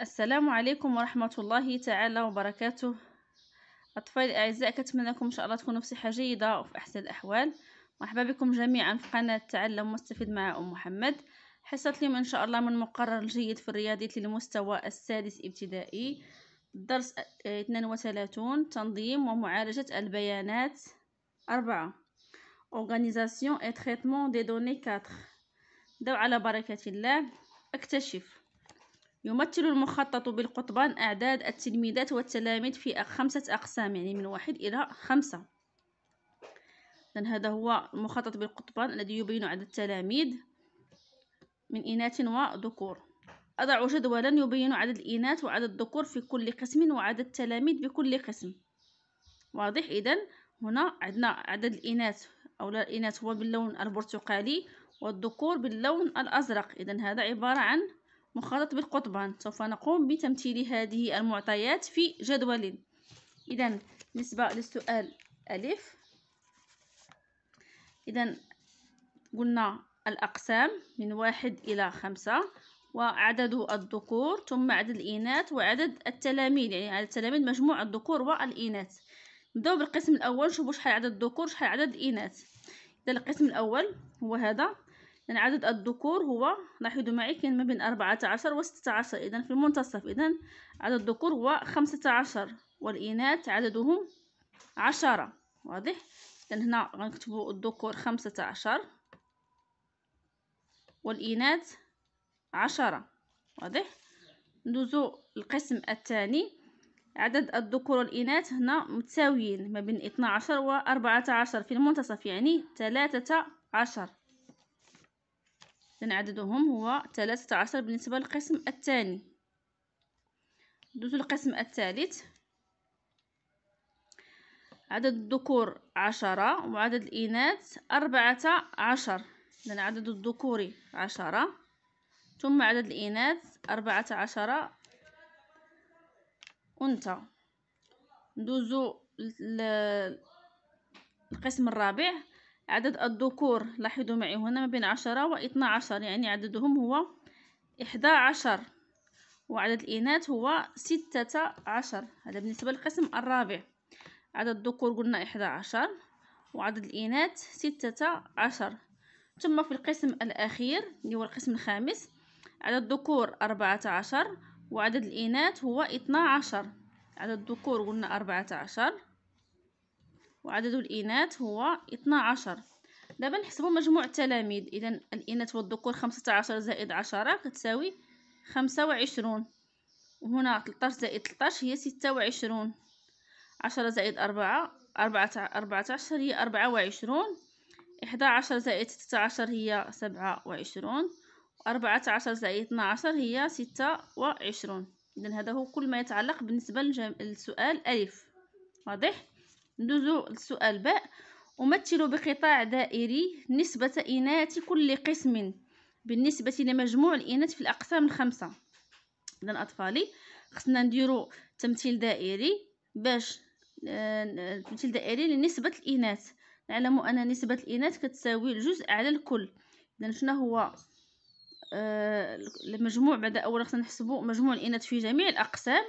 السلام عليكم ورحمة الله تعالى وبركاته أطفال الأعزاء كتمنى لكم إن شاء الله تكونوا في صحة جيدة وفي أحسن الأحوال مرحبا بكم جميعا في قناة تعلم واستفد مع أم محمد حصة اليوم إن شاء الله من مقرر جيد في الرياضيات للمستوى السادس ابتدائي الدرس 32 تنظيم ومعالجة البيانات أربعة organisation et traitement des données 4 دو على بركة الله اكتشف يمثل المخطط بالقطبان أعداد التلميذات والتلاميذ في خمسة أقسام يعني من واحد إلى خمسة إذن هذا هو المخطط بالقطبان الذي يبين عدد التلاميذ من إناث وذكور أضع جدولا يبين عدد الإناث وعدد الذكور في كل قسم وعدد التلاميذ بكل قسم واضح إذا هنا عندنا عدد الإناث أو الإناث هو باللون البرتقالي والذكور باللون الأزرق إذا هذا عبارة عن مخطط بالقطبان سوف نقوم بتمثيل هذه المعطيات في جدول إذا بالنسبة للسؤال ألف إذا قلنا الأقسام من واحد إلى خمسة وعدد الذكور ثم عدد الإناث وعدد التلاميذ يعني عدد التلاميذ مجموع الذكور والإناث نبداو بالقسم الأول نشوفو شحال عدد الذكور شحال عدد الإناث إذا القسم الأول هو هذا لأن عدد الذكور هو لاحظوا معي كاين ما بين أربعة عشر وستة عشر إذا في المنتصف إذا عدد الذكور هو خمسة عشر والإناث عددهم عشرة واضح إذا هنا غنكتبو الذكور خمسة عشر والإناث عشرة واضح ندوزو القسم الثاني عدد الذكور والإناث هنا متساويين ما بين 12 و 14 في المنتصف يعني 13 إذن عددهم هو 13 بالنسبة للقسم الثاني ندوزو القسم الثالث عدد الذكور عشرة وعدد الإناث أربعة عشر إذا عدد الذكوري عشرة ثم عدد الإناث أربعة عشر أنثى ندوزو القسم الرابع عدد الذكور لاحظوا معي هنا ما بين عشرة واثنا عشر يعني عددهم هو إحدى عشر وعدد الإناث هو ستة عشر هذا بالنسبة للقسم الرابع عدد الذكور قلنا إحدى عشر وعدد الإناث ستة عشر ثم في القسم الأخير اللي هو القسم الخامس عدد الذكور أربعة عشر وعدد الإناث هو اثنا عشر عدد الذكور قلنا أربعة عشر وعدد الإناث هو اثنا عشر دابا نحسبوا مجموع التلاميذ إذا الإناث والذكور خمسة عشر زائد عشرة كتساوي خمسة وعشرون وهنا تلتاش زائد تلتاش هي ستة وعشرون عشرة زائد أربعة أربعة أربعة عشر هي أربعة وعشرون إحدى عشر زائد ستة عشر هي سبعة وعشرون وأربعة عشر زائد اثنا عشر هي ستة وعشرون إذا هذا هو كل ما يتعلق بالنسبة للسؤال ألف واضح ندوزو للسؤال باء أمثل بقطاع دائري نسبة إناث كل قسم بالنسبة لمجموع الإناث في الأقسام الخمسة إذا أطفالي خصنا نديرو تمثيل دائري باش آه، تمثيل دائري لنسبة الإناث نعلم أن نسبة الإناث كتساوي الجزء على الكل إذا شنو هو آه المجموع بعد أول خصنا نحسبو مجموع الإناث في جميع الأقسام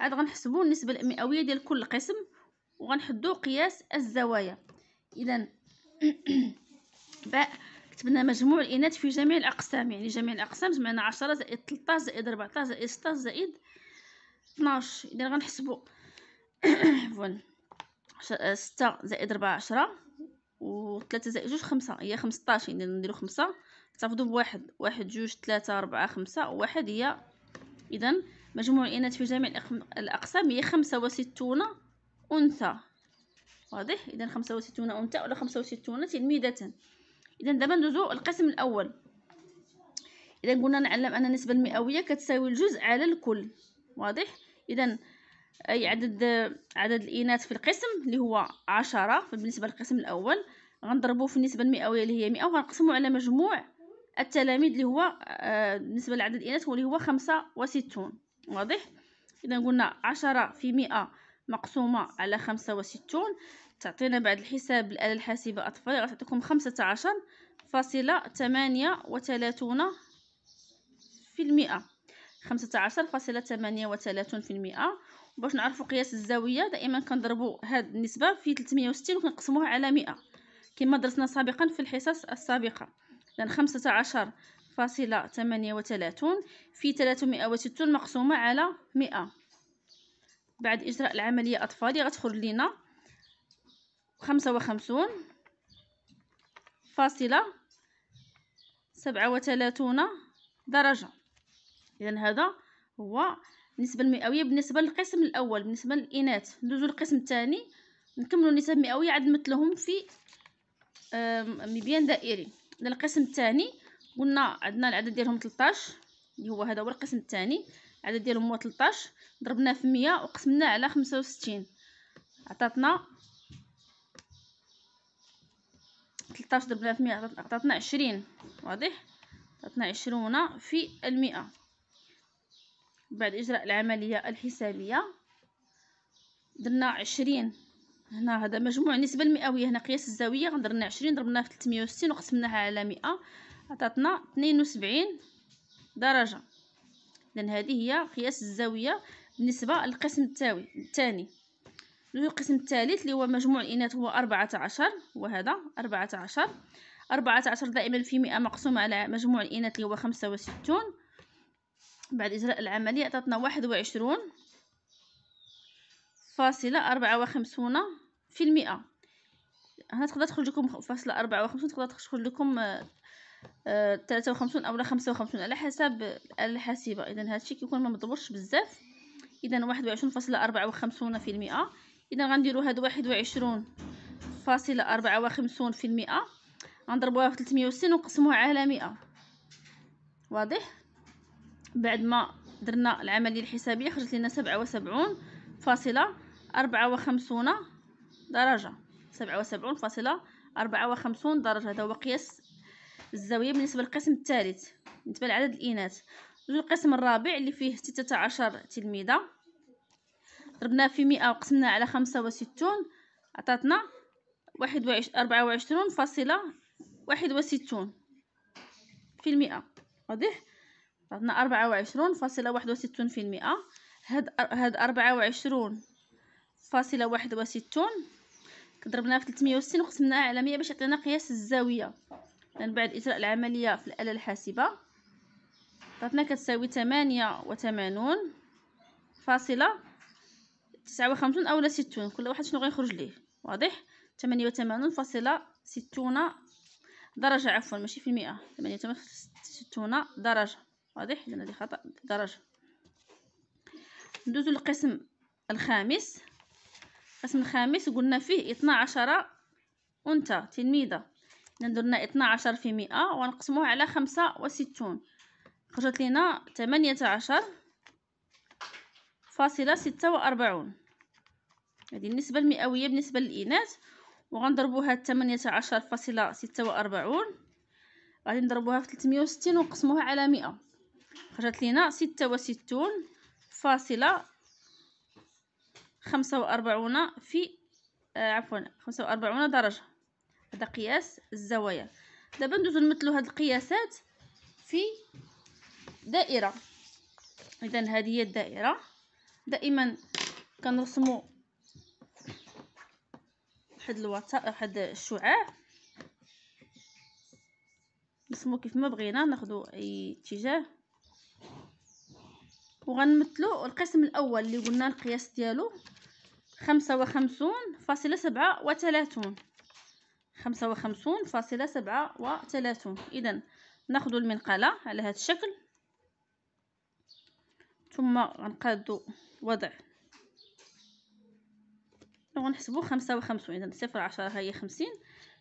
عاد غنحسبو النسبة المئوية ديال كل قسم وغنحدو قياس الزوايا إذا كتبنا مجموع الإناث في جميع الأقسام يعني جميع الأقسام جمعنا عشرة زائد تلطاش زائد ربعطاش زائد ستاش زائد 12 إذا غنحسبو عفوا آه، ستة زائد ربعة عشرة ثلاثة زائد جوج خمسة هي خمسطاش يعني نديرو خمسة تفضوا بواحد واحد جوج ثلاثة ربعة خمسة واحد هي إذا مجموع الإناث في جميع الأقسام هي خمسة وستون أنثى واضح إذا خمسة وستون أنثى ولا خمسة وستون تلميذة إذا دابا ندوزو القسم الأول إذا قلنا نعلم أن النسبة المئوية كتساوي الجزء على الكل واضح إذا أي عدد عدد الإناث في القسم اللي هو عشرة بالنسبة للقسم الأول غنضربوه في النسبة المئوية اللي هي مئة وغنقسمو على مجموع التلاميذ اللي هو آه، بالنسبة لعدد الإناث هو اللي هو خمسة وستون واضح إذا قلنا عشرة في مئة مقسومة على خمسة وستون تعطينا بعد الحساب الآلة الحاسبة أطفال غتعطيكم خمسة عشر فاصلة ثمانية وثلاثون في المئة خمسة عشر فاصلة ثمانية وثلاثون في المئة باش نعرفوا قياس الزاويه دائما كنضربوا هاد النسبه في 360 وكنقسموها على 100 كما درسنا سابقا في الحصص السابقه اذا 15 فاصلة ثمانية وثلاثون في ثلاثمائة وستون مقسومة على مئة بعد إجراء العملية أطفالي غتخرج لينا خمسة وخمسون فاصلة سبعة وثلاثون درجة إذا هذا هو النسبه المئويه بالنسبه للقسم الاول بالنسبه للاناث ندوزو للقسم الثاني نكملو النسب المئويه عاد نمثلهم في مبيان دائري القسم الثاني قلنا عندنا العدد ديالهم 13 اللي هو هذا هو القسم الثاني العدد ديالهم هو 13 ضربناه في 100 وقسمناه على 65 عطاتنا 13 ضربناه في 100 عطاتنا 20 واضح عطاتنا 20 في المئة بعد إجراء العملية الحسابية درنا عشرين هنا هذا مجموع النسبة المئوية هنا قياس الزاوية غندرنا عشرين ضربناها في تلتمية وستين وقسمناها على مئة عطاتنا اثنين وسبعين درجة لان هذه هي قياس الزاوية بالنسبة للقسم التاوي الثاني القسم الثالث اللي هو مجموع الإناث هو أربعة عشر وهذا أربعة عشر أربعة عشر دائما في مئة مقسومة على مجموع الإناث اللي هو خمسة وستون بعد إجراء العملية عطاتنا واحد وعشرون فاصلة أربعة وخمسون في المئة هنا تقدر تخرج لكم فاصلة أربعة وخمسون تقدر تخرج لكم ثلاثة آه، وخمسون أو خمسة وخمسون على حسب الآلة الحاسبة إذا هادشي كيكون ممضبوطش بزاف إذا واحد وعشرون فاصلة أربعة وخمسون في المئة إذا غنديرو هاد واحد وعشرون فاصلة أربعة وخمسون في المئة غنضربوها في تلتمية وستين ونقسموها على مئة واضح بعد ما درنا العمليه الحسابيه خرجت لنا سبعة وسبعون فاصله أربعة وخمسون درجه سبعة وسبعون فاصله أربعة وخمسون درجه هذا هو قياس الزاويه بالنسبه للقسم الثالث بالنسبه لعدد الاناث القسم الرابع اللي فيه ستة عشر تلميذه ضربناه في مئة وقسمناه على خمسة وستون عطاتنا واحد وعش... أربعة وعشرون فاصلة واحد وستون في المئة واضح عطنا أربعة وعشرون فاصلة واحد وستون في المئة هاد هاد أربعة وعشرون فاصلة واحد وستون ضربناها في تلتمية وستين وقسمناها على مية باش يعطينا قياس الزاوية لأن بعد إجراء العملية في الآلة الحاسبة عطنا كتساوي تمانية وتمانون فاصلة تسعة وخمسون أولا ستون كل واحد شنو غيخرج ليه واضح تمانية وتمانون فاصلة ستون درجة عفوا ماشي في المئة تمانية وتمانون ستون درجة واضح لان هذه خطأ درجة ندوزو للقسم الخامس القسم الخامس قلنا فيه 12 أنثى تلميذة ندرنا 12 في مئة ونقسموه على خمسة وستون خرجت لنا ثمانية عشر فاصلة ستة وأربعون هذه النسبة المئوية بالنسبة للإناث وغنضربوها ثمانية عشر فاصلة ستة وأربعون غادي نضربوها في وستين ونقسموها على مئة خرجت لينا ستة وستون فاصلة خمسة وأربعون في آه عفوا خمسة وأربعون درجة هذا قياس الزوايا دابا ندوزو نمثلو هاد القياسات في دائرة إذا هذه هي الدائرة دائما كنرسمو واحد الوطا واحد الشعاع نرسمو كيف ما بغينا ناخدو اي اتجاه وغنمثلو القسم الاول اللي قلنا القياس ديالو خمسة وخمسون فاصلة سبعة وثلاثون خمسة وخمسون فاصلة سبعة وثلاثون إذا ناخدو المنقلة على هذا الشكل ثم غنقادو وضع وغنحسبو خمسة وخمسون إذا صفر عشرة هي خمسين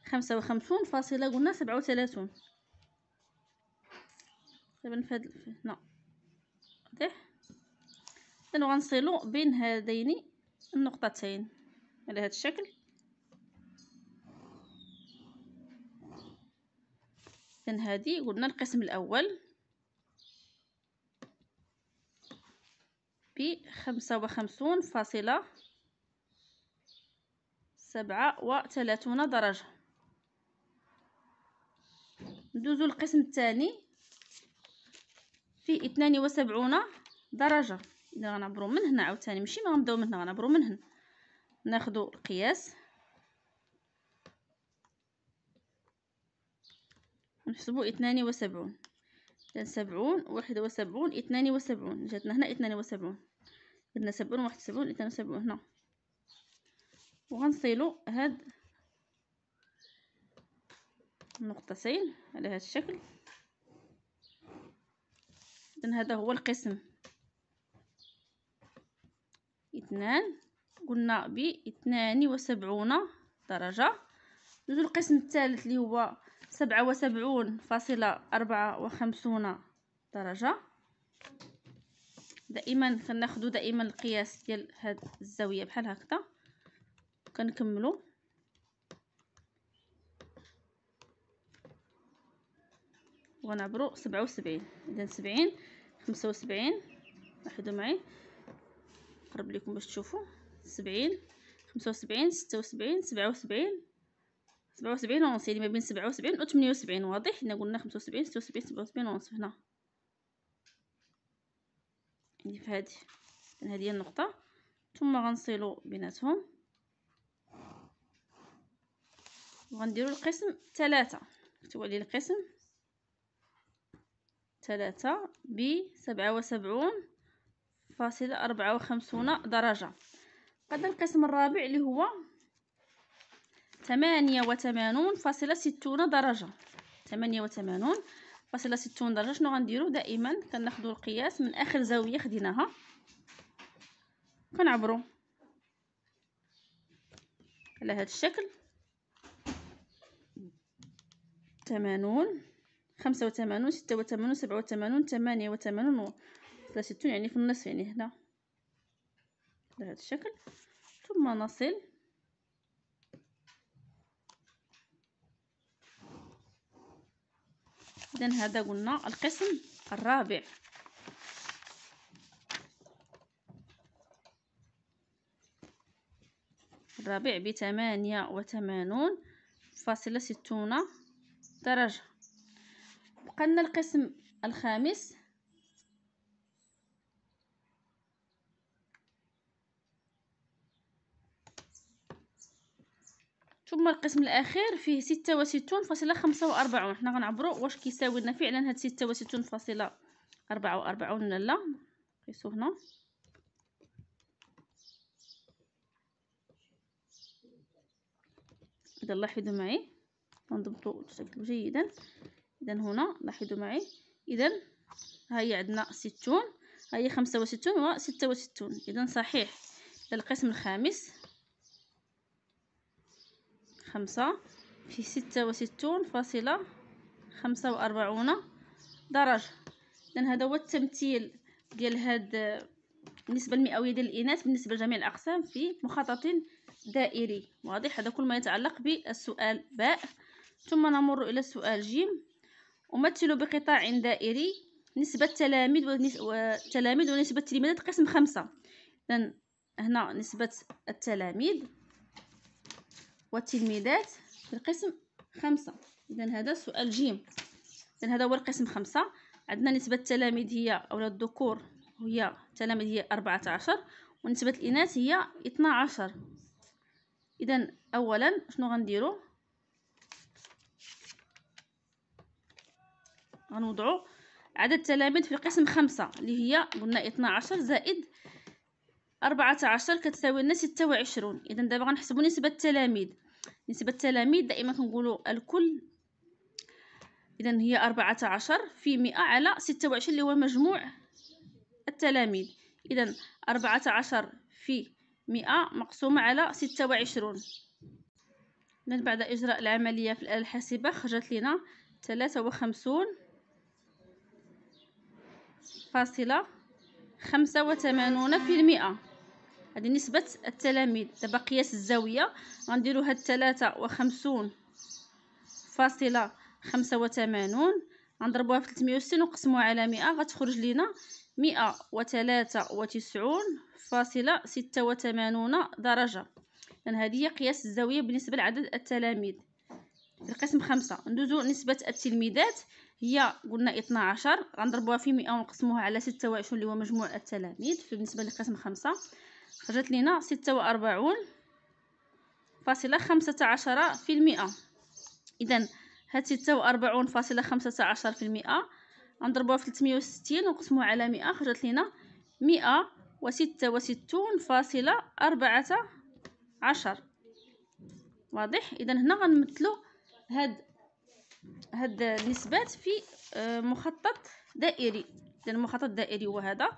خمسة وخمسون فاصلة قلنا سبعة وثلاثون دابا نفاد هاد لا إنه غنصلو بين هذين النقطتين على هذا الشكل إذن هذه قلنا القسم الأول ب وخمسون فاصلة سبعة وثلاثون درجة ندوزو القسم الثاني في اثنان وسبعون درجة الا غنعبرو من هنا عاوتاني ماشي ما غنبداو من هنا غنعبرو من هنا ناخدو القياس ونحسبو اثنان وسبعون كان سبعون واحد وسبعون اثنان وسبعون جاتنا هنا اثنان وسبعون قلنا سبعون واحد وسبعون اثنان وسبعون هنا وغنصيلو هاد النقطتين على هاد الشكل اذا هذا هو القسم اثنان قلنا اثنان وسبعون درجة ندوزو القسم الثالث اللي هو سبعة وسبعون فاصلة أربعة وخمسون درجة دائما كناخدو دائما القياس ديال هاد الزاوية بحال هكدا كنكملو ونعبرو سبعة وسبعين إذا سبعين خمسة وسبعين لاحظو معي نقرب لكم باش تشوفوا سبعين خمسة وسبعين ستة وسبعين سبعة وسبعين سبعة وسبعين ونص يعني ما بين سبعة وسبعين أو وسبعين واضح حنا قلنا خمسة وسبعين ستة وسبعين سبعة وسبعين ونص هنا يعني في هادي يعني هادي هي النقطة ثم غنصلو بيناتهم وغنديرو القسم ثلاثة مكتوب عليه القسم ثلاثة بسبعة وسبعون فاصلة أربعة وخمسون درجة غدا القسم الرابع اللي هو ثمانية وثمانون فاصلة ستون درجة ثمانية وثمانون فاصلة ستون درجة شنو غنديرو دائما كناخدو القياس من آخر زاوية خديناها كنعبرو على هذا الشكل ثمانون خمسة وثمانون ستة وثمانون سبعة وثمانون ثمانية وثمانون ثلاثة يعني في النصف يعني هنا بهذا الشكل ثم نصل اذا هذا قلنا القسم الرابع الرابع بثمانية وثمانون فاصلة ستون درجة بقى القسم الخامس ثم القسم الاخير فيه ستة وستون فاصلة خمسة وأربعون حنا غنعبرو واش كيساوي لنا فعلا هاد ستة وستون فاصلة أربعة وأربعون ولا لا نقيسو هنا اذا لاحظوا معي نضبطوا تشكلوا جيدا اذا هنا لاحظوا معي اذا ها هي عندنا ستون ها هي خمسة وستون وستة وستون اذا صحيح القسم الخامس خمسة في ستة وستون فاصلة خمسة وأربعون درجة إذن هذا هو التمثيل ديال هاد النسبة المئوية ديال الإناث بالنسبة لجميع الأقسام في مخطط دائري واضح هذا كل ما يتعلق بالسؤال باء ثم نمر إلى السؤال جيم أمثل بقطاع دائري نسبة التلاميذ وتلاميذ ونسبة التلميذات قسم خمسة إذن هنا نسبة التلاميذ والتلميذات في القسم خمسة إذا هذا سؤال جيم إذا هذا هو القسم خمسة عندنا نسبة التلاميذ هي أولا الذكور هي التلاميذ هي أربعة عشر ونسبة الإناث هي اثنا عشر إذا أولا شنو غنديرو غنوضعو عدد التلاميذ في القسم خمسة اللي هي قلنا اثنا عشر زائد أربعة عشر كتساوي لنا ستة وعشرون إذا دابا غنحسبو نسبة التلاميذ نسبة التلاميذ دائما كنقولو الكل إذا هي أربعة عشر في مئة على ستة وعشرين اللي هو مجموع التلاميذ إذا أربعة عشر في مئة مقسومة على ستة وعشرون إذا بعد إجراء العملية في الآلة الحاسبة خرجت لنا ثلاثة وخمسون فاصلة خمسة وثمانون في المئة هذه نسبة التلاميذ دابا قياس الزاوية غنديرو هاد تلاتة وخمسون فاصلة خمسة وثمانون غنضربوها في تلتمية وستين ونقسموها على مئة غتخرج لينا مئة وتلاتة وتسعون فاصلة ستة وثمانون درجة إذن هذه هي قياس الزاوية بالنسبة لعدد التلاميذ القسم خمسة ندوزو نسبة التلميذات هي قلنا اثناعشر غنضربوها في مئة ونقسموها على ستة وعشرون اللي هو مجموع التلاميذ بالنسبه لقسم خمسة خرجت لينا ستة وأربعون فاصلة خمسة عشر في المئة إذا هاد ستة وأربعون فاصلة خمسة عشر في المئة غنضربوها في تلتمية وستين ونقسموها على مئة خرجت لينا مئة وستة وستون فاصلة أربعة عشر واضح إذا هنا غنمثلو هاد هاد النسبات في آه، مخطط دائري إذا المخطط الدائري هو هذا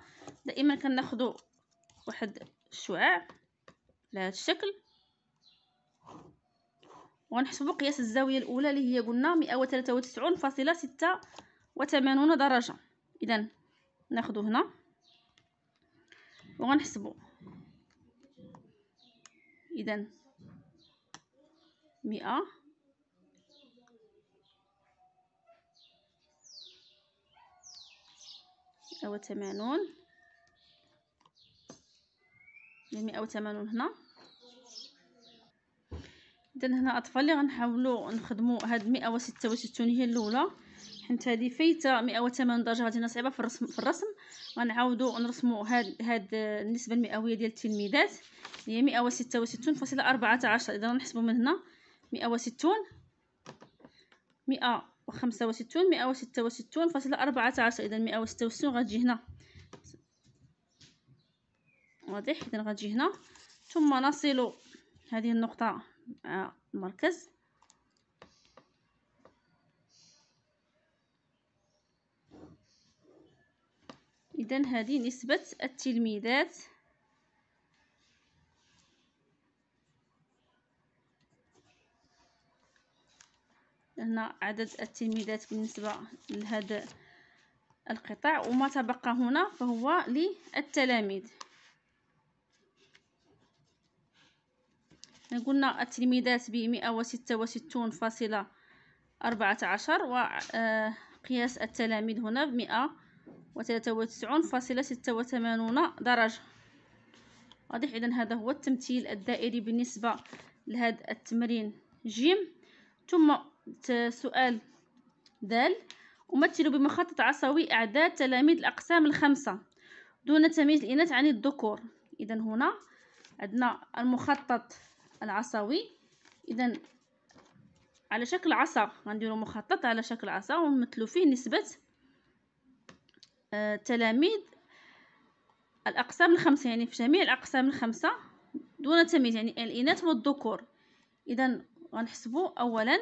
دائما كناخدو واحد الشعاع على الشكل وغنحسبوا قياس الزاويه الاولى اللي هي قلنا مئة وتسعون فاصلة ستة وثمانون درجه اذا ناخدو هنا وغنحسبو اذا مئة وثمانون مئة وثمانون هنا اذا هنا اطفالي غنحاولوا نخدموا هاد مئة وستة وستون هي الاولى حيت هادي فايته مئة وثمانون درجه غادي صعيبه في الرسم في الرسم غنعاودوا نرسموا هاد هاد النسبه المئويه ديال التلميذات هي مئة وستة وستون فاصله أربعة عشر اذا نحسبوا من هنا مئة وستون مئة وخمسة وستون مئة وستة وستون فاصله أربعة عشر اذا مئة وستة وستون غتجي هنا واضح اذا غنجي هنا ثم نصل هذه النقطه مع آه، المركز اذا هذه نسبه التلميذات هنا عدد التلميذات بالنسبة لهذا القطاع وما تبقى هنا فهو للتلاميذ قلنا التلميذات بمئة وستة وستون فاصلة أربعة عشر وقياس آه، التلاميذ هنا بمئة وثلاثة وتسعون فاصلة ستة وثمانون درجة واضح إذا هذا هو التمثيل الدائري بالنسبة لهذا التمرين جيم ثم سؤال دال أمثل بمخطط عصوي أعداد تلاميذ الأقسام الخمسة دون تمييز الإناث عن الذكور إذا هنا عندنا المخطط العصاوي اذا على شكل عصا غنديرو مخطط على شكل عصا ونمثلو فيه نسبة آه، تلاميذ الأقسام الخمسة يعني في جميع الأقسام الخمسة دون تمييز يعني الإناث والذكور إذا غنحسبو أولا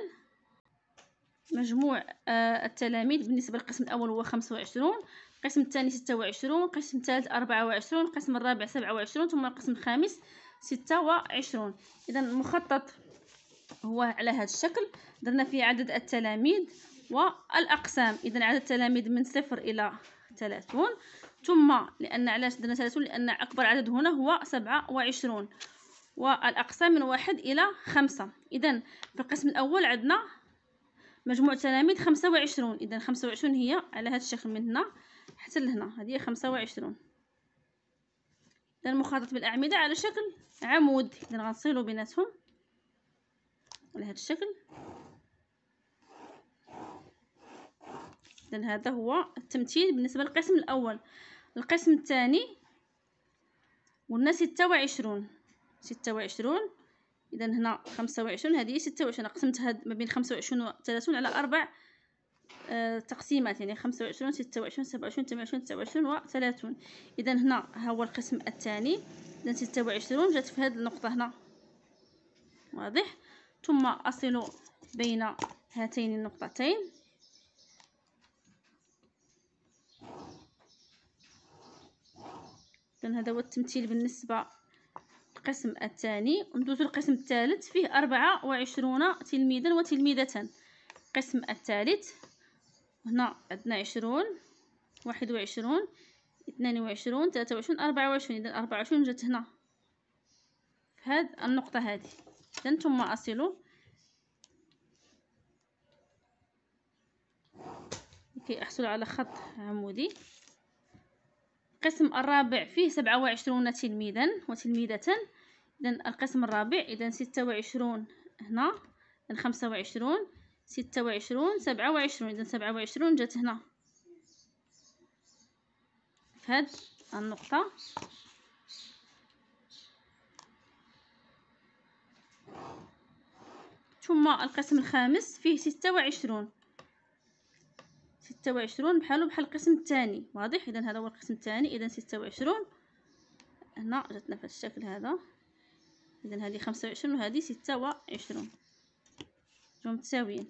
مجموع آه، التلاميذ بالنسبة للقسم الأول هو خمسة وعشرون القسم الثاني ستة وعشرون القسم الثالث أربعة وعشرون القسم الرابع سبعة وعشرون ثم القسم الخامس ستة وعشرون إذا المخطط هو على هذا الشكل درنا فيه عدد التلاميذ والأقسام إذا عدد التلاميذ من صفر إلى ثلاثون ثم لأن علاش درنا ثلاثون لأن أكبر عدد هنا هو سبعة وعشرون والأقسام من واحد إلى خمسة إذا في القسم الأول عندنا مجموع التلاميذ خمسة وعشرون إذا خمسة وعشرون هي على هذا الشكل من هنا حتى لهنا هذه خمسة وعشرون المخاطط بالأعمدة على شكل عمود إذا غنصلو بيناتهم على هذا الشكل إذا هذا هو التمثيل بالنسبة للقسم الأول القسم الثاني قلنا ستة وعشرون ستة وعشرون إذا هنا خمسة وعشرون هذه ستة وعشرون قسمت هاد ما بين خمسة وعشرون وثلاثون على أربع آه، تقسيمات يعني خمسة وعشرون ستة وعشرون سبعة وعشرون ثمانية وعشرون تسعة وعشرون وثلاثون إذا هنا ها هو القسم الثاني إذا ستة وعشرون جات في هاد النقطة هنا واضح ثم أصل بين هاتين النقطتين إذا هذا هو التمثيل بالنسبة القسم الثاني وندوزو القسم الثالث فيه أربعة وعشرون تلميذا وتلميذة القسم الثالث هنا عندنا عشرون واحد وعشرون اثنان وعشرون ثلاثة وعشرون أربعة وعشرون إذا أربعة وعشرون جات هنا في هاد النقطة هذه إذا ثم أصلوا لكي أحصل على خط عمودي القسم الرابع فيه سبعة وعشرون تلميذا وتلميذة إذا القسم الرابع إذا ستة وعشرون هنا خمسة وعشرون ستة وعشرون سبعة وعشرون إذا سبعة وعشرون جات هنا في هاد النقطة ثم القسم الخامس فيه ستة وعشرون ستة وعشرون بحالو بحال القسم الثاني واضح إذا هذا هو القسم الثاني إذا ستة وعشرون هنا جاتنا في الشكل هذا إذا هذه خمسة وعشرون وهذه ستة وعشرون جم متساويين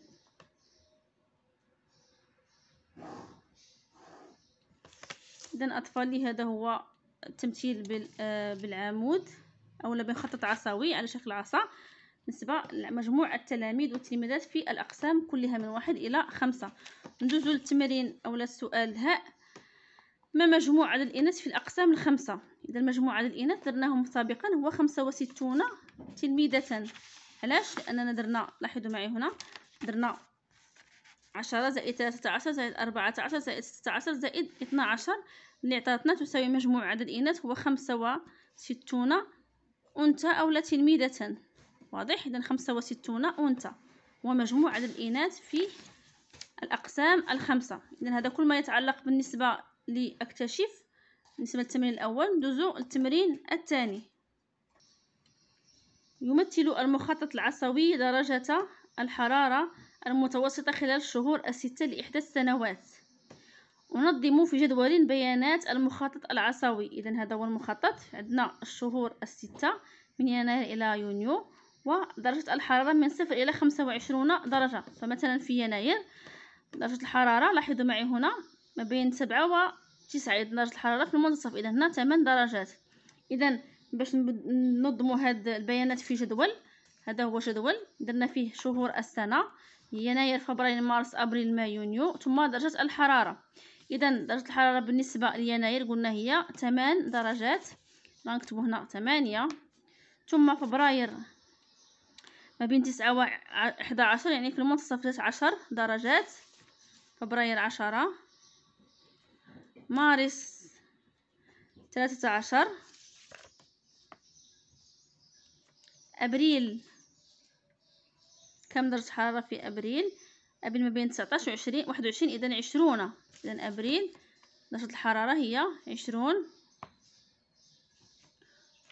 اذا اطفالي هذا هو التمثيل آه، بالعمود اولا بنخطط عصاوي على شكل عصا بالنسبه لمجموع التلاميذ والتلميذات في الاقسام كلها من واحد الى خمسة ندوزو للتمرين اولا السؤال هاء ما مجموع عدد الاناث في الاقسام الخمسه اذا مجموع عدد الاناث درناهم سابقا هو خمسة وستون تلميذه علاش لاننا درنا لاحظوا معي هنا درنا عشرة زائد ثلاثة عشر زائد أربعة عشر زائد ستة عشر زائد اثنا عشر اللي عطاتنا تساوي مجموع عدد الإناث هو خمسة وستون أنثى أو تلميذة واضح إذا خمسة وستون أنثى ومجموع عدد الإناث في الأقسام الخمسة إذا هذا كل ما يتعلق بالنسبة لأكتشف بالنسبة للتمرين الأول ندوزو التمرين الثاني يمثل المخطط العصبي درجة الحرارة المتوسطة خلال الشهور الستة لإحدى السنوات ونظموا في جدول بيانات المخطط العصوي اذا هذا هو المخطط عندنا الشهور الستة من يناير الى يونيو ودرجة الحرارة من صفر الى خمسة وعشرون درجة فمثلا في يناير درجة الحرارة لاحظوا معي هنا ما بين سبعة و درجة الحرارة في المنتصف اذا هنا ثمان درجات اذا باش ننظموا هاد البيانات في جدول هذا هو جدول درنا فيه شهور السنة يناير فبراير مارس ابريل مايو يونيو ثم درجة الحرارة اذا درجه الحراره بالنسبه ليناير قلنا هي 8 درجات غنكتبو هنا 8 ثم فبراير ما بين 9 و 11 يعني في المنتصف 10 درجات فبراير 10 مارس 13 ابريل كم درجه حراره في ابريل ابريل ما بين 19 و 20 21 اذا 20 إذا أبريل درجة الحرارة هي عشرون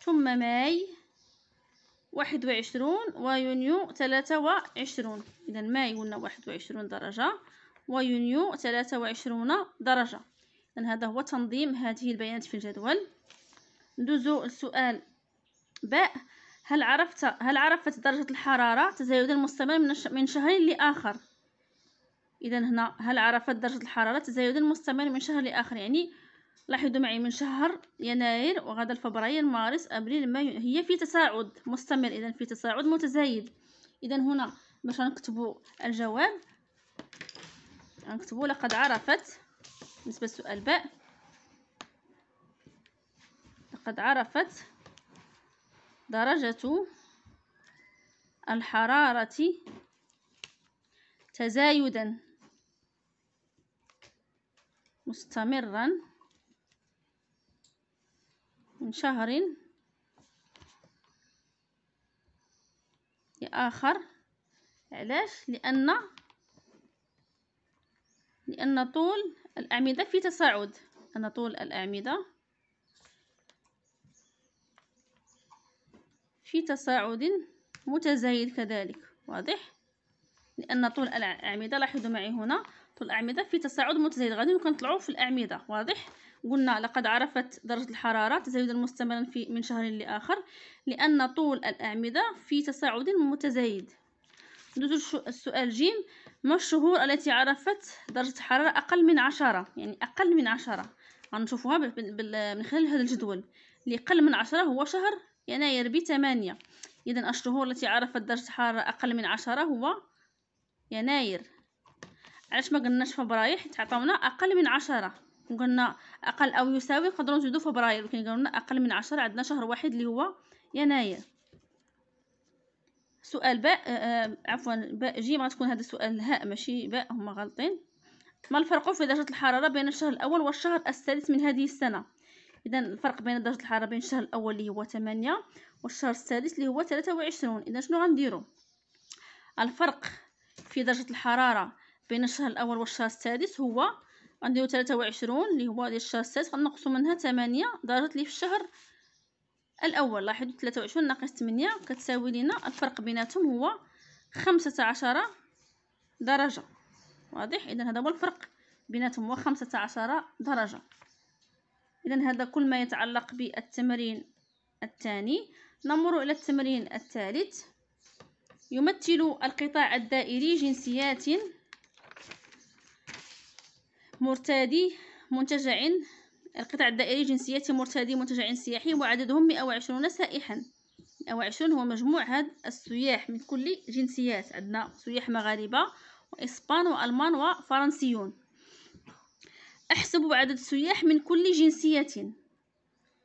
ثم ماي واحد وعشرون ويونيو ثلاثة وعشرون إذا ماي قلنا واحد وعشرون درجة ويونيو ثلاثة وعشرون درجة إذا هذا هو تنظيم هذه البيانات في الجدول ندوزو السؤال ب هل عرفت هل عرفت درجة الحرارة تزايدا مستمرا من شهر لآخر اذا هنا هل عرفت درجه الحراره تزايدا مستمر من شهر لاخر يعني لاحظوا معي من شهر يناير وغدا فبراير مارس ابريل مايو هي في تصاعد مستمر اذا في تصاعد متزايد اذا هنا باش نكتبوا الجواب نكتبوا لقد عرفت بالنسبه لسؤال باء لقد عرفت درجه الحراره تزايدا مستمرا من شهر لآخر علاش لأن لأن طول الأعمدة في تصاعد أن طول الأعمدة في تصاعد متزايد كذلك واضح لأن طول الأعمدة لاحظوا معي هنا الأعمدة في تصاعد متزايد غادي كنطلعوا في الأعمدة واضح قلنا لقد عرفت درجة الحرارة تزايدا مستمرا في من شهر لآخر لأن طول الأعمدة في تصاعد متزايد ندوزو السؤال جيم ما الشهور التي عرفت درجة حرارة أقل من عشرة يعني أقل من عشرة غنشوفوها من خلال هذا الجدول اللي أقل من عشرة هو شهر يناير بثمانية إذا الشهور التي عرفت درجة حرارة أقل من عشرة هو يناير علاش ما قلناش فبراير حيت عطاونا اقل من عشرة قلنا اقل او يساوي نقدروا نزيدو فبراير ولكن قالوا لنا اقل من عشرة عندنا شهر واحد اللي هو يناير سؤال باء آه, آه، عفوا باء جيم غتكون هذا السؤال هاء ماشي باء هما غالطين ما الفرق في درجة الحرارة بين الشهر الأول والشهر السادس من هذه السنة إذا الفرق بين درجة الحرارة بين الشهر الأول اللي هو 8 والشهر السادس اللي هو 23 إذا شنو غنديرو الفرق في درجة الحرارة بين الشهر الاول والشهر السادس هو غنديرو تلاتة وعشرون اللي هو ديال الشهر السادس غنقصو منها تمانية درجة لي في الشهر الاول لاحظوا تلاتة وعشرون ناقص تمنية كتساوي لينا الفرق بيناتهم هو خمسة عشر درجة واضح اذا هذا هو الفرق بيناتهم هو خمسة عشر درجة اذا هذا كل ما يتعلق بالتمرين الثاني نمر الى التمرين الثالث يمثل القطاع الدائري جنسيات مرتادي منتجع القطاع الدائري جنسيات مرتادي منتجع سياحي وعددهم 120 سائحا 120 هو مجموع هاد السياح من كل جنسيات عندنا سياح مغاربة وإسبان وألمان وفرنسيون أحسب عدد السياح من كل جنسية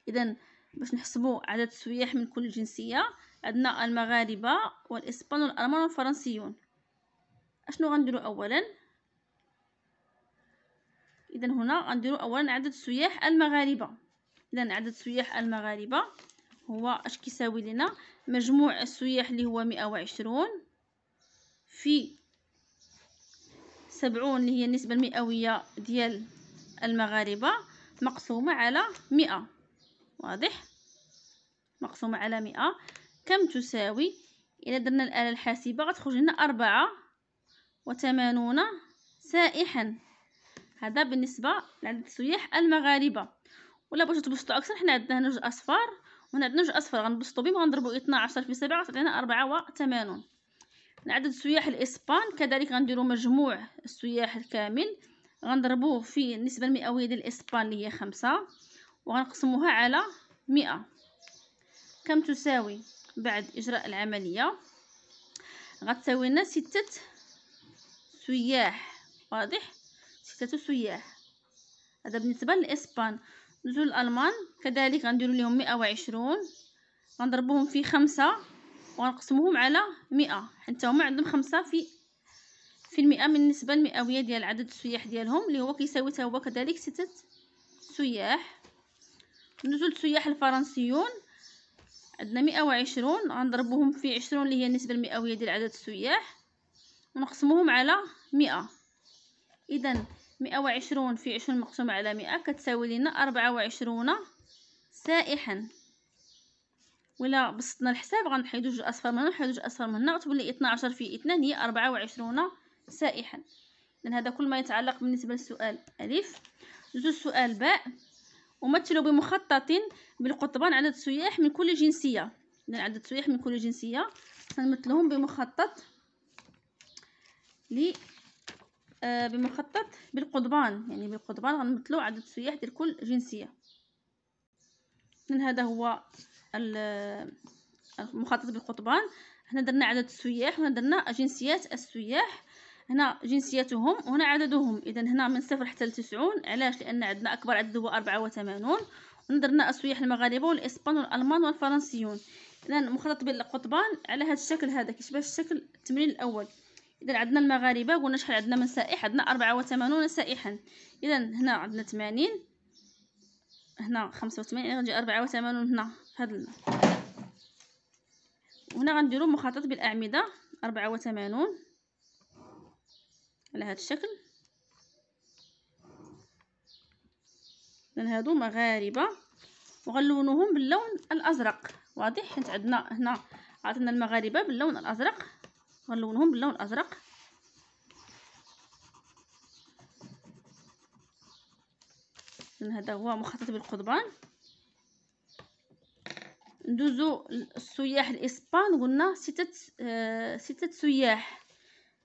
إذا باش نحسبوا عدد السياح من كل جنسية عندنا المغاربة والإسبان والألمان والفرنسيون أشنو غنديرو أولا اذا هنا غنديروا اولا عدد السياح المغاربه اذا عدد السياح المغاربه هو اش كيساوي لنا مجموع السياح اللي هو مئة وعشرون في سبعون اللي هي النسبه المئويه ديال المغاربه مقسومه على مئة واضح مقسومه على مئة كم تساوي الى درنا الاله الحاسبه غتخرج لنا أربعة وثمانون سائحا هذا بالنسبة لعدد السياح المغاربة ولا بغيتو تبسطو أكثر حنا عندنا هنا جوج أصفار وهنا عندنا جوج أصفار غنبسطو بيهم غنضربو اثنا في سبعة غتعطينا أربعة وثمانون عدد السياح الإسبان كذلك غنديرو مجموع السياح الكامل غنضربوه في النسبة المئوية ديال الإسبان لي هي خمسة وغنقسموها على مئة كم تساوي بعد إجراء العملية غتساوي لنا ستة سياح واضح ستة سياح هذا بالنسبة لإسبان نزول الألمان كذلك غنديرو ليهم مئة وعشرون غنضربوهم في خمسة وغنقسموهم على مئة حتى هما عندهم خمسة في في المئة من النسبة المئوية ديال عدد السياح ديالهم اللي هو كيساوي هو كذلك ستة سياح نزول السياح الفرنسيون عندنا مئة وعشرون غنضربوهم في عشرون اللي هي النسبة المئوية ديال عدد السياح ونقسموهم على مئة إذا مئة وعشرون في عشرون مقسومة على مئة كتساوي لنا أربعة وعشرون سائحا ولا بسطنا الحساب غنحيدو جوج أصفار من هنا ونحيدو جوج أصفار من هنا غتولي اثنا عشر في اثنان هي أربعة وعشرون سائحا إذن هذا كل ما يتعلق بالنسبة للسؤال ألف زوج السؤال باء أمثل بمخطط بالقطبان عدد سياح من كل جنسية إذن عدد سياح من كل جنسية سنمثلهم بمخطط لي آه، بمخطط بالقضبان يعني بالقضبان غنمثلو عدد السياح ديال كل جنسيه اذا هذا هو المخطط بالقضبان هنا درنا عدد السياح وهنا درنا جنسيات السياح هنا جنسيتهم وهنا عددهم اذا هنا من صفر حتى لتسعون علاش لان عندنا اكبر عدد هو أربعة وثمانون ندرنا السياح المغاربه والاسبان والالمان والفرنسيون اذا مخطط بالقطبان على هذا الشكل هذا كيشبه الشكل التمرين الاول اذا عندنا المغاربه قلنا شحال عندنا من سائح عندنا أربعة وثمانون سائحا اذا هنا عندنا 80 هنا 85 غنجي 84 هنا في هذا وهنا غنديروا مخطط بالاعمده 84 على هذا الشكل اذا هادو مغاربه وغنلونوهم باللون الازرق واضح حيت عندنا هنا عطينا المغاربه باللون الازرق غنلونهم باللون الازرق هذا هو مخطط بالقضبان ندوزو السياح الاسبان قلنا ستة آه، ستة سياح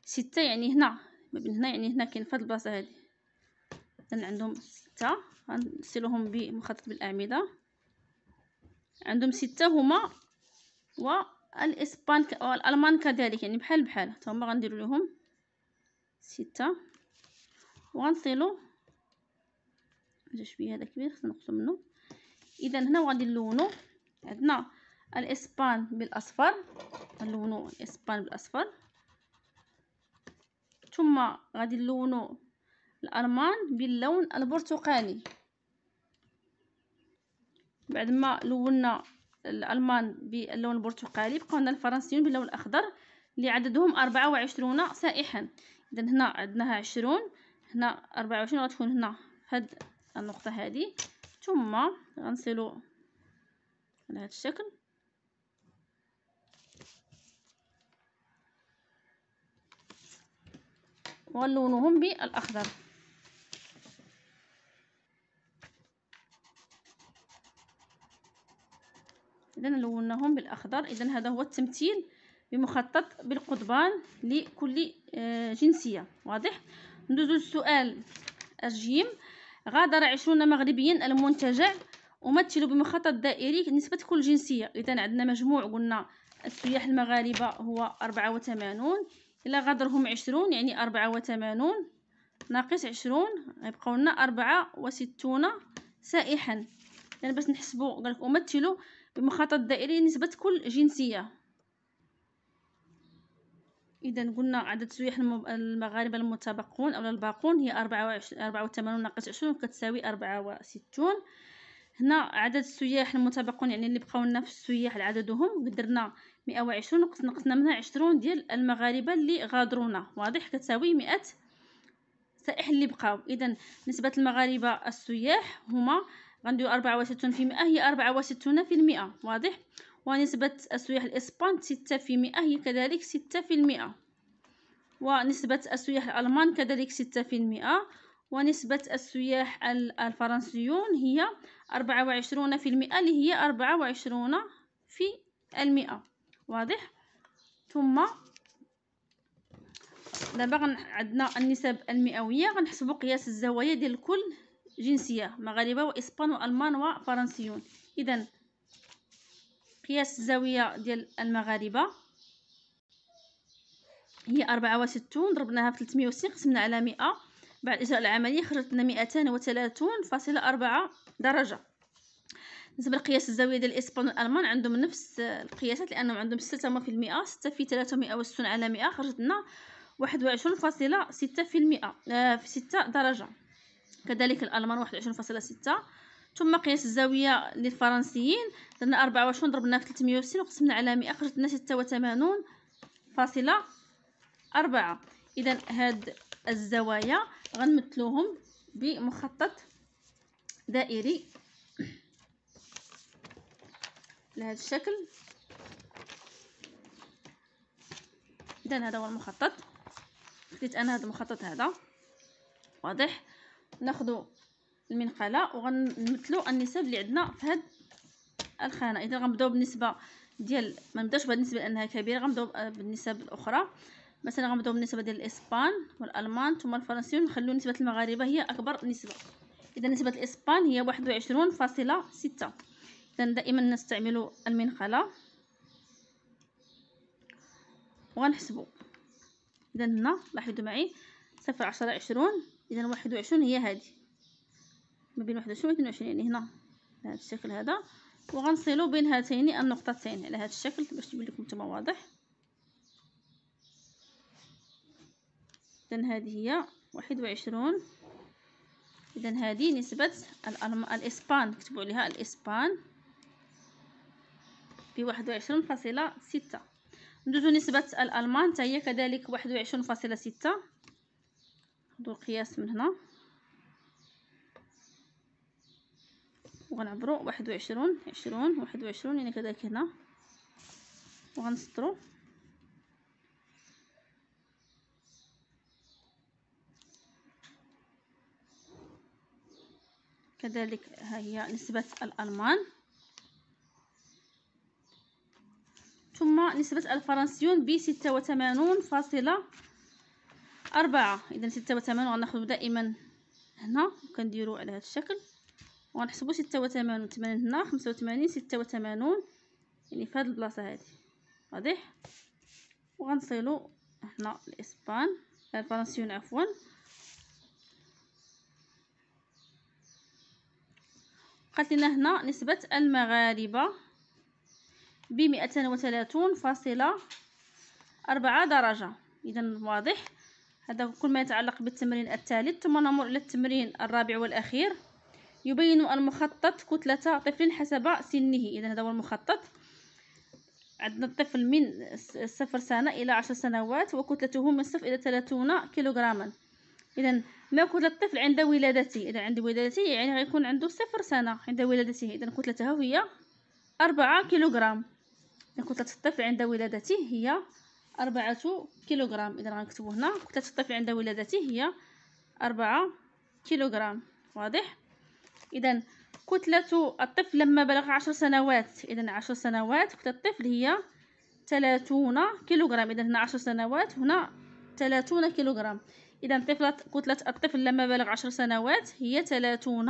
ستة يعني هنا ما بين هنا يعني هنا كاين في البلاصه هذه اذا عندهم ستة غنسلوهم بمخطط بالاعمده عندهم ستة هما و الاسبان والالمان كذلك يعني بحال بحال حتى هما غنديروا لهم ستة وغنصيلو جا شويه هذا كبير خصنا نقصو منه اذا هنا غادي نلونو عندنا الاسبان بالاصفر نلونو الاسبان بالاصفر ثم غادي نلونو الالمان باللون البرتقالي بعد ما لونا الالمان باللون البرتقالي بقاو عندنا الفرنسيون باللون الاخضر اللي عددهم 24 وعشرون سائحا اذا هنا عندنا عشرون هنا 24 غتكون هنا هاد النقطه هذه ثم غنصلو على هذا الشكل ونلونهم بالاخضر اذا لوناهم بالاخضر اذا هذا هو التمثيل بمخطط بالقضبان لكل آه، جنسيه واضح ندوزو للسؤال الجيم غادر عشرون مغربيا المنتجع ومثلوا بمخطط دائري نسبة كل جنسية إذا عندنا مجموع قلنا السياح المغاربة هو أربعة وثمانون إلا غادرهم عشرون يعني أربعة وثمانون ناقص عشرون غيبقاولنا لنا أربعة وستون سائحا يعني باش نحسبو قالك أمثلو بمخطط الدائري نسبة كل جنسية إذا قلنا عدد سياح المغاربة المتبقون أو الباقون هي أربعة وثمانون ناقص عشرون كتساوي أربعة وستون هنا عدد السياح المتبقون يعني اللي بقاو لنا في السياح عددهم قدرنا مئة وعشرون نقصنا منها عشرون ديال المغاربة اللي غادرونا واضح كتساوي مئة سائح اللي بقاو إذا نسبة المغاربة السياح هما غنديرو أربعة وستون في مئة هي أربعة وستون في المئة واضح ونسبة السياح الإسبان ستة في مئة هي كذلك ستة في المئة ونسبة السياح الألمان كذلك ستة في المئة ونسبة السياح الفرنسيون هي أربعة وعشرون في المئة اللي هي أربعة وعشرون في المئة واضح ثم دابا عندنا النسب المئوية غنحسبو قياس الزوايا ديال كل جنسية مغاربة وإسبان وألمان وفرنسيون إذا قياس الزاوية ديال المغاربة هي أربعة وستون ضربناها في وستين قسمنا على مئة بعد إجراء العملية خرجت لنا مئتان وثلاثون فاصلة أربعة درجة بالنسبة لقياس الزاوية ديال الإسبان والألمان عندهم نفس القياسات لأنهم عندهم ستة هما في المئة ستة في ثلاثة مئة وستون على مئة خرجت لنا واحد وعشرون فاصلة ستة في المئة آه في ستة درجة كذلك الالمان 21.6 ثم قياس الزاويه للفرنسيين درنا 24 ضربناها في 360 وقسمنا على 100 خرجت لنا 86 فاصله أربعة اذا هاد الزوايا غنمثلوهم بمخطط دائري على الشكل اذا هذا هو المخطط خديت انا هذا المخطط هذا واضح ناخذوا المنقله وغنمثلوا النسب اللي عندنا في هاد الخانه اذا غنبداو بالنسبه ديال ما نبداوش بهاد النسبه لانها كبيره غنبداو بالنسب الاخرى مثلا غنبداو بالنسبه ديال الاسبان والالمان ثم الفرنسيون نخلو نسبه المغاربه هي اكبر نسبه اذا نسبه الاسبان هي واحد فاصله ستة اذا دائما نستعمل المنقله وغنحسبوا اذا هنا لاحظوا معي صفر عشرة عشرون اذا واحد وعشرون هي هذه ما بين واحد وعشرون واثنين وعشرين يعني هنا بهذا الشكل هذا وغنصلو بين هاتين النقطتين على هذا الشكل باش تبان لكم نتوما واضح اذا هذه هي واحد وعشرون اذا هذه نسبة الاسبان كتبوا عليها الاسبان بواحد وعشرون فاصلة ستة ندوزو نسبة الالمان هي كذلك واحد وعشرون فاصلة ستة ندو القياس من هنا وغنعبرو واحد وعشرون عشرون واحد وعشرون يعني كذلك هنا وغنسطرو كذلك ها هي نسبة الألمان ثم نسبة الفرنسيون بستة وثمانون فاصلة أربعة إذا ستة وثمانون غناخدو دائما هنا وكنديرو على هاد الشكل وغنحسبو ستة وثمانون تمانين هنا خمسة وثمانين ستة وثمانون يعني في هاد البلاصة هادي واضح وغنصيلو هنا الإسبان الفرنسيون عفوا قالت لنا هنا نسبة المغاربة بمئتان وثلاثون فاصلة أربعة درجة إذا واضح هذا كل ما يتعلق بالتمرين الثالث ثم نمر إلى التمرين الرابع والأخير يبين المخطط كتلة طفل حسب سنه إذا هذا هو المخطط عندنا الطفل من صفر سنة إلى عشر سنوات وكتلته من صفر إلى ثلاثون كيلوغراما إذا ما كتلة الطفل عند ولادته إذا عند ولادته يعني غيكون عنده صفر سنة عند ولادته إذا كتلته هي أربعة كيلوغرام كتلة الطفل عند ولادته هي أربعة كيلوغرام إذا غنكتبو هنا كتلة الطفل عند ولادته هي أربعة كيلوغرام واضح إذا كتلة الطفل لما بلغ عشر سنوات إذا عشر سنوات كتلة الطفل هي ثلاثون كيلوغرام إذا هنا عشر سنوات هنا ثلاثون كيلوغرام إذا طفلة كتلة الطفل لما بلغ عشر سنوات هي ثلاثون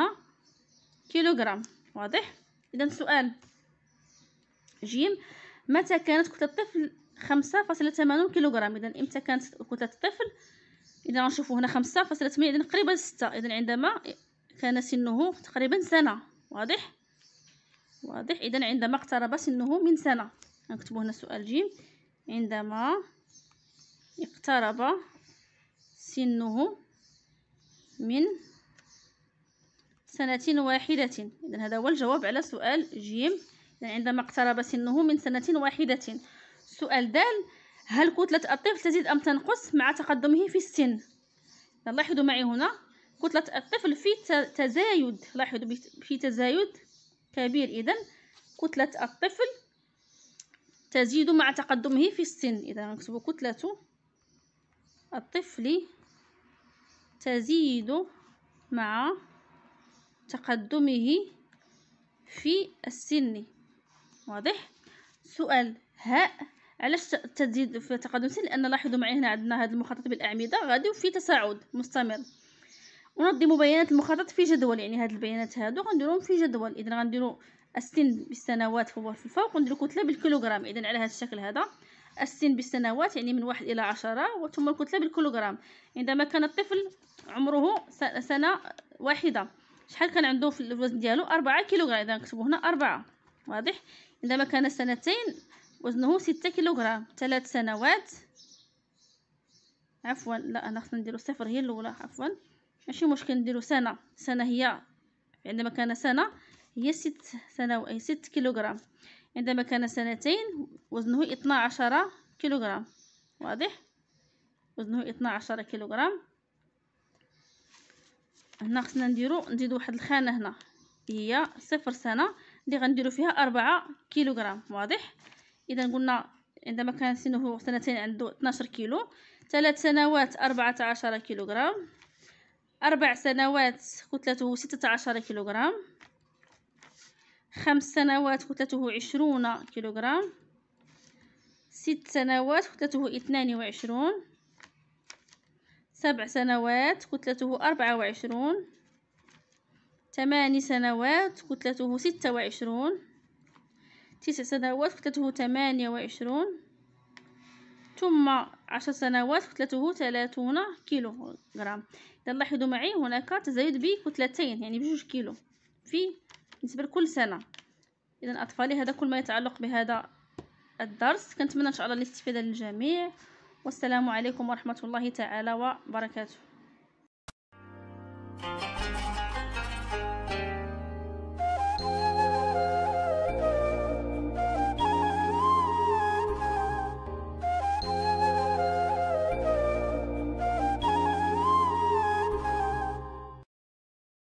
كيلوغرام واضح إذا سؤال جيم متى كانت كتلة الطفل خمسة فاصلة ثمانون كيلوغرام إذا إمتى كانت كتلة الطفل إذا غنشوفو هنا خمسة فاصلة ثمانية إذا قريبا ستة إذا عندما كان سنه تقريبا سنة واضح واضح إذا عندما اقترب سنه من سنة غنكتبو هنا سؤال جيم عندما اقترب سنه من سنة واحدة إذا هذا هو الجواب على سؤال جيم عندما اقترب سنه من سنة واحدة السؤال دال هل كتلة الطفل تزيد أم تنقص مع تقدمه في السن لاحظوا معي هنا كتلة الطفل في تزايد لاحظوا في تزايد كبير إذا كتلة الطفل تزيد مع تقدمه في السن إذا نكتب كتلة الطفل تزيد مع تقدمه في السن واضح سؤال هاء علاش تزيد في تقدمتي لان لاحظوا معي هنا عندنا هذا المخطط بالاعمده غادي وفي تصاعد مستمر ونظم بيانات المخطط في جدول يعني هاد البيانات هادو غنديرهم في جدول اذا غنديروا السن بالسنوات هو في الفوق ونديروا كتله بالكيلوغرام اذا على هذا الشكل هذا السن بالسنوات يعني من واحد الى عشرة وثم الكتله بالكيلوغرام عندما كان الطفل عمره سنه واحده شحال كان عنده في الوزن ديالو أربعة كيلوغرام اذا نكتبوا هنا أربعة واضح عندما كان سنتين وزنه ستة كيلوغرام ثلاث سنوات عفوا لا انا خصنا نديرو صفر هي الاولى عفوا ماشي مشكل نديرو سنه سنه هي عندما كان سنه هي ست سنوات اي ست كيلوغرام عندما كان سنتين وزنه اثنا عشر كيلوغرام واضح وزنه اثنا عشر كيلوغرام هنا خصنا نديرو نزيد واحد الخانه هنا هي صفر سنه اللي غنديرو فيها أربعة كيلوغرام واضح اذا قلنا عندما كان سنه سنتين عنده 12 كيلو ثلاث سنوات 14 كيلوغرام أربع سنوات كتلته 16 كيلوغرام خمس سنوات كتلته 20 كيلوغرام ست سنوات كتلته 22 سبع سنوات كتلته 24 ثماني سنوات كتلته 26 تسع سنوات كتلته ثمانية وعشرون ثم عشر سنوات كتلته ثلاثون كيلو غرام إذا لاحظوا معي هناك تزايد بكتلتين يعني بجوج كيلو في بالنسبة لكل سنة إذا أطفالي هذا كل ما يتعلق بهذا الدرس كنتمنى إن شاء الله الاستفادة للجميع والسلام عليكم ورحمة الله تعالى وبركاته